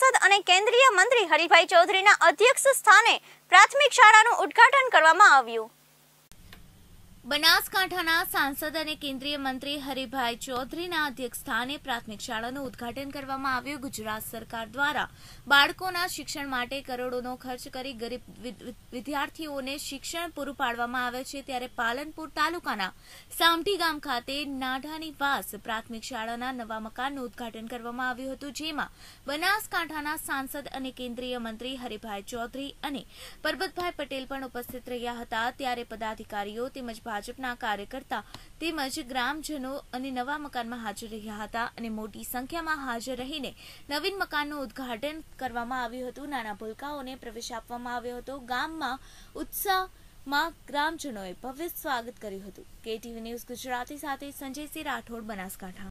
સાંસદ અને કેન્દ્રીય મંત્રી હરિભાઈ ચૌધરીના અધ્યક્ષ સ્થાને પ્રાથમિક શાળાનું ઉદ્ઘાટન કરવામાં આવ્યું બનાસકાંઠાના સાંસદ અને કેન્દ્રીય મંત્રી હરિભાઈ ચૌધરીના અધ્યક્ષસ્થાને પ્રાથમિક શાળાનું ઉદ્ઘાટન કરવામાં આવ્યું ગુજરાત સરકાર દ્વારા બાળકોના શિક્ષણ માટે કરોડોનો ખર્ચ કરી ગરીબ વિદ્યાર્થીઓને શિક્ષણ પૂરું પાડવામાં આવે છે ત્યારે પાલનપુર તાલુકાના સામઠી ગામ ખાતે નાઢાની વાસ પ્રાથમિક શાળાના નવા મકાનનું ઉદ્ઘાટન કરવામાં આવ્યું હતું જેમાં બનાસકાંઠાના સાંસદ અને કેન્દ્રીય મંત્રી હરિભાઈ ચૌધરી અને પરબતભાઈ પટેલ પણ ઉપસ્થિત રહ્યા હતા ત્યારે પદાધિકારીઓ તેમજ ભાજપના કાર્યકર્તા તેમજ ગ્રામજનો અને નવા મકાનમાં હાજર રહ્યા હતા અને મોટી સંખ્યામાં હાજર રહીને નવીન મકાનનું ઉદ્ઘાટન કરવામાં આવ્યું હતું નાના ભૂલકાઓને પ્રવેશ આપવામાં આવ્યો હતો ગામમાં ઉત્સાહમાં ગ્રામજનોએ ભવ્ય સ્વાગત કર્યું હતું કેટીવી ન્યૂઝ ગુજરાતી સાથે સંજય સિંહ રાઠોડ બનાસકાંઠા